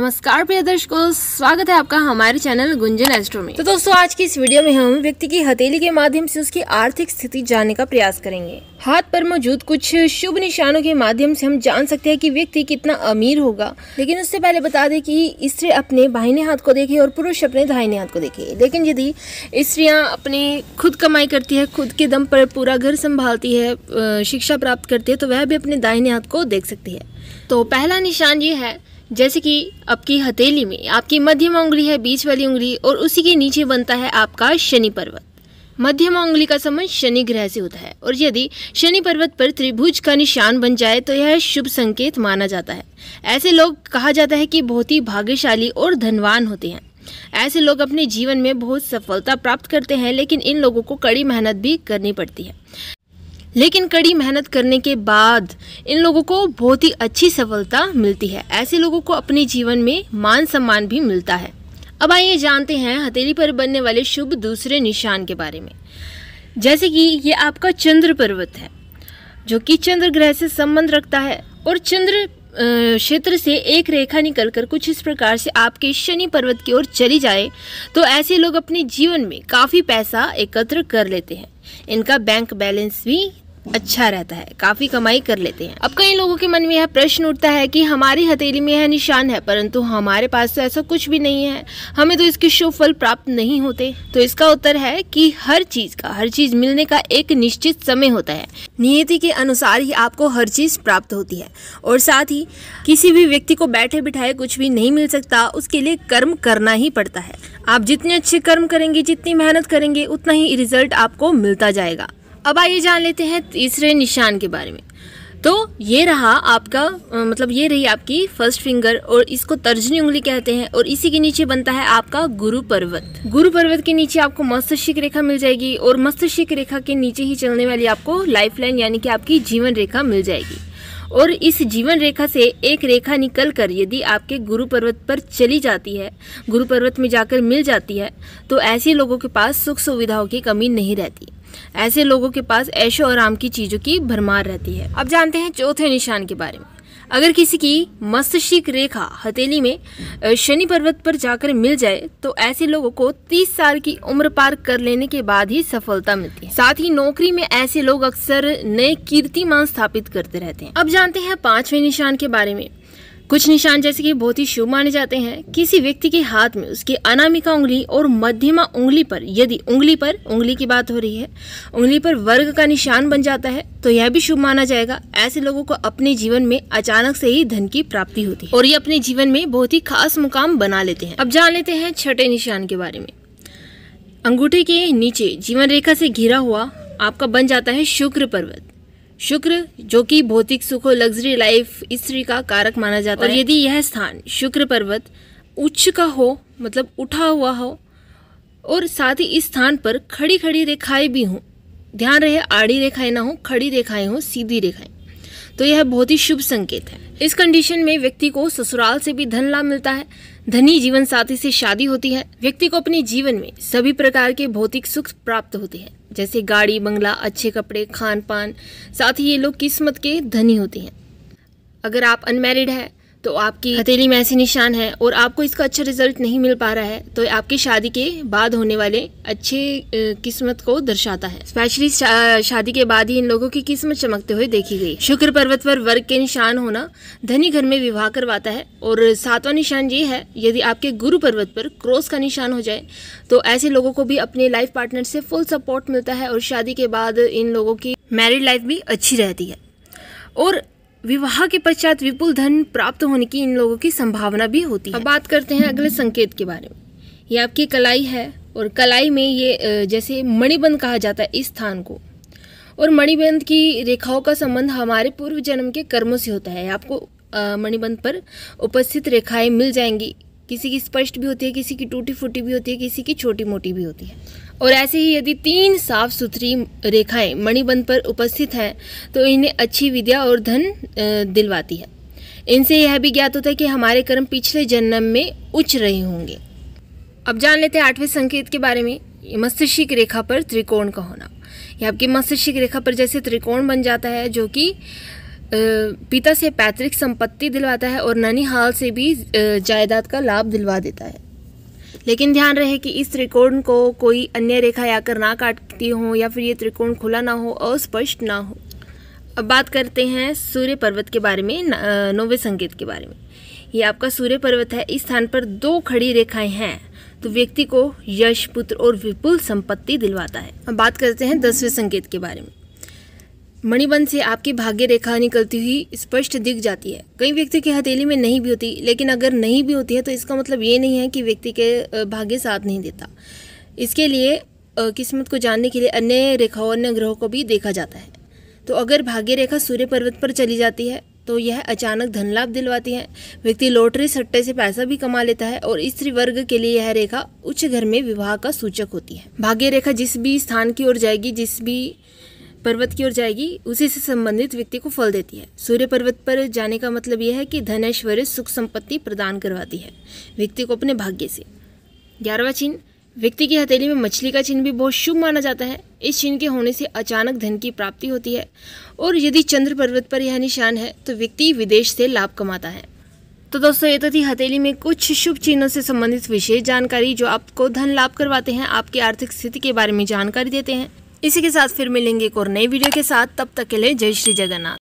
नमस्कार प्रिय दर्शकों स्वागत है आपका हमारे चैनल गुंजन एस्ट्रो में तो दोस्तों आज की इस वीडियो में हम व्यक्ति की हथेली के माध्यम से उसकी आर्थिक स्थिति जानने का प्रयास करेंगे हाथ पर मौजूद कुछ शुभ निशानों के माध्यम से हम जान सकते हैं कि व्यक्ति कितना अमीर होगा लेकिन उससे पहले बता दें कि स्त्री अपने बाहिने हाथ को देखे और पुरुष अपने दाहिने हाथ को देखे लेकिन यदि स्त्रियाँ अपनी खुद कमाई करती है खुद के दम पर पूरा घर संभालती है शिक्षा प्राप्त करती है तो वह भी अपने दाहिने हाथ को देख सकती है तो पहला निशान ये है जैसे कि आपकी हथेली में आपकी मध्यम उंगली है बीच वाली उंगली और उसी के नीचे बनता है आपका शनि पर्वत मध्यम उंगली का संबंध शनि ग्रह से होता है और यदि शनि पर्वत पर त्रिभुज का निशान बन जाए तो यह शुभ संकेत माना जाता है ऐसे लोग कहा जाता है कि बहुत ही भाग्यशाली और धनवान होते हैं ऐसे लोग अपने जीवन में बहुत सफलता प्राप्त करते हैं लेकिन इन लोगों को कड़ी मेहनत भी करनी पड़ती है लेकिन कड़ी मेहनत करने के बाद इन लोगों को बहुत ही अच्छी सफलता मिलती है ऐसे लोगों को अपने जीवन में मान सम्मान भी मिलता है अब आइए जानते हैं हथेली पर बनने वाले शुभ दूसरे निशान के बारे में जैसे कि ये आपका चंद्र पर्वत है जो कि चंद्र ग्रह से संबंध रखता है और चंद्र क्षेत्र से एक रेखा निकलकर कुछ इस प्रकार से आपके शनि पर्वत की ओर चली जाए तो ऐसे लोग अपने जीवन में काफ़ी पैसा एकत्र कर लेते हैं इनका बैंक बैलेंस भी अच्छा रहता है काफी कमाई कर लेते हैं अब कई लोगों के मन में यह प्रश्न उठता है कि हमारी हथेली में यह निशान है परंतु हमारे पास तो ऐसा कुछ भी नहीं है हमें तो इसके शुभ फल प्राप्त नहीं होते तो इसका उत्तर है कि हर चीज का हर चीज मिलने का एक निश्चित समय होता है नियति के अनुसार ही आपको हर चीज प्राप्त होती है और साथ ही किसी भी व्यक्ति को बैठे बिठाए कुछ भी नहीं मिल सकता उसके लिए कर्म करना ही पड़ता है आप जितने अच्छे कर्म करेंगे जितनी मेहनत करेंगे उतना ही रिजल्ट आपको मिलता जाएगा अब आइए जान लेते हैं तीसरे निशान के बारे में तो ये रहा आपका मतलब ये रही आपकी फर्स्ट फिंगर और इसको तर्जनी उंगली कहते हैं और इसी के नीचे बनता है आपका गुरु पर्वत गुरु पर्वत के नीचे आपको मस्तिष्क रेखा मिल जाएगी और मस्तिष्क रेखा के नीचे ही चलने वाली आपको लाइफ लाइन यानी कि आपकी जीवन रेखा मिल जाएगी और इस जीवन रेखा से एक रेखा निकल कर यदि आपके गुरु पर्वत पर चली जाती है गुरु पर्वत में जाकर मिल जाती है तो ऐसे लोगों के पास सुख सुविधाओं की कमी नहीं रहती ऐसे लोगों के पास ऐशो आराम की चीज़ों की भरमार रहती है अब जानते हैं चौथे निशान के बारे में अगर किसी की मस्तिष्क रेखा हथेली में शनि पर्वत पर जाकर मिल जाए तो ऐसे लोगों को 30 साल की उम्र पार कर लेने के बाद ही सफलता मिलती है साथ ही नौकरी में ऐसे लोग अक्सर नए कीर्तिमान स्थापित करते रहते हैं अब जानते हैं पांचवें निशान के बारे में कुछ निशान जैसे कि बहुत ही शुभ माने जाते हैं किसी व्यक्ति के हाथ में उसकी अनामिका उंगली और मध्यमा उंगली पर यदि उंगली पर उंगली की बात हो रही है उंगली पर वर्ग का निशान बन जाता है तो यह भी शुभ माना जाएगा ऐसे लोगों को अपने जीवन में अचानक से ही धन की प्राप्ति होती है और ये अपने जीवन में बहुत ही खास मुकाम बना लेते हैं अब जान लेते हैं छठे निशान के बारे में अंगूठे के नीचे जीवन रेखा से घिरा हुआ आपका बन जाता है शुक्र पर्वत शुक्र जो कि भौतिक सुख और लग्जरी लाइफ स्त्री का कारक माना जाता है और यदि यह स्थान शुक्र पर्वत उच्च का हो मतलब उठा हुआ हो और साथ ही इस स्थान पर खड़ी खड़ी रेखाएं भी हों ध्यान रहे आड़ी रेखाएं ना हो खड़ी रेखाएं हो सीधी रेखाएं तो यह बहुत ही शुभ संकेत है इस कंडीशन में व्यक्ति को ससुराल से भी धन लाभ मिलता है धनी जीवन साथी से शादी होती है व्यक्ति को अपने जीवन में सभी प्रकार के भौतिक सुख प्राप्त होते हैं जैसे गाड़ी बंगला अच्छे कपड़े खान पान साथ ही ये लोग किस्मत के धनी होते हैं अगर आप अनमेरिड हैं तो आपकी हथेली में ऐसे निशान है और आपको इसका अच्छा रिजल्ट नहीं मिल पा रहा है तो आपकी शादी के बाद होने वाले अच्छे किस्मत को दर्शाता है स्पेशली शा, शादी के बाद ही इन लोगों की किस्मत चमकते हुए देखी गई शुक्र पर्वत पर वर्ग के निशान होना धनी घर में विवाह करवाता है और सातवां निशान ये है यदि आपके गुरु पर्वत पर क्रॉस का निशान हो जाए तो ऐसे लोगों को भी अपने लाइफ पार्टनर से फुल सपोर्ट मिलता है और शादी के बाद इन लोगों की मैरिड लाइफ भी अच्छी रहती है और विवाह के पश्चात विपुल धन प्राप्त होने की इन लोगों की संभावना भी होती है अब बात करते हैं अगले संकेत के बारे में ये आपकी कलाई है और कलाई में ये जैसे मणिबंध कहा जाता है इस स्थान को और मणिबंध की रेखाओं का संबंध हमारे पूर्व जन्म के कर्मों से होता है आपको मणिबंध पर उपस्थित रेखाएं मिल जाएंगी किसी की स्पष्ट भी होती है किसी की टूटी फूटी भी होती है किसी की छोटी मोटी भी होती है और ऐसे ही यदि तीन साफ सुथरी रेखाएं मणिबंध पर उपस्थित हैं तो इन्हें अच्छी विद्या और धन दिलवाती है इनसे यह भी ज्ञात होता है कि हमारे कर्म पिछले जन्म में उच्च रहे होंगे अब जान लेते हैं आठवें संकेत के बारे में मस्तिष्क रेखा पर त्रिकोण का होना यह आपकी मस्तिष्क रेखा पर जैसे त्रिकोण बन जाता है जो कि पिता से पैतृक संपत्ति दिलवाता है और ननिहाल से भी जायदाद का लाभ दिलवा देता है लेकिन ध्यान रहे कि इस त्रिकोण को कोई अन्य रेखा आकर ना काटती हो या फिर ये त्रिकोण खुला ना हो अस्पष्ट ना हो अब बात करते हैं सूर्य पर्वत के बारे में नौवे संकेत के बारे में ये आपका सूर्य पर्वत है इस स्थान पर दो खड़ी रेखाएं हैं तो व्यक्ति को यश पुत्र और विपुल संपत्ति दिलवाता है अब बात करते हैं दसवें संकेत के बारे में मणिबंध से आपकी भाग्य रेखा निकलती हुई स्पष्ट दिख जाती है कई व्यक्ति की हथेली में नहीं भी होती लेकिन अगर नहीं भी होती है तो इसका मतलब ये नहीं है कि व्यक्ति के भाग्य साथ नहीं देता इसके लिए किस्मत को जानने के लिए अन्य रेखाओं अन्य ग्रहों को भी देखा जाता है तो अगर भाग्य रेखा सूर्य पर्वत पर चली जाती है तो यह अचानक धन लाभ दिलवाती है व्यक्ति लॉटरी सट्टे से पैसा भी कमा लेता है और स्त्री वर्ग के लिए यह रेखा उच्च घर में विवाह का सूचक होती है भाग्य रेखा जिस भी स्थान की ओर जाएगी जिस भी पर्वत की ओर जाएगी उसी से संबंधित व्यक्ति को फल देती है सूर्य पर्वत पर जाने का मतलब यह है कि धन ऐश्वर्य सुख संपत्ति प्रदान करवाती है व्यक्ति को अपने भाग्य से ग्यारहवा चिन्ह व्यक्ति की हथेली में मछली का चिन्ह भी बहुत शुभ माना जाता है इस चिन्ह के होने से अचानक धन की प्राप्ति होती है और यदि चंद्र पर्वत पर यह निशान है तो व्यक्ति विदेश से लाभ कमाता है तो दोस्तों ये तो थी हथेली में कुछ शुभ चिन्हों से संबंधित विशेष जानकारी जो आपको धन लाभ करवाते हैं आपकी आर्थिक स्थिति के बारे में जानकारी देते हैं इसी के साथ फिर मिलेंगे एक और नई वीडियो के साथ तब तक के लिए जय श्री जगन्नाथ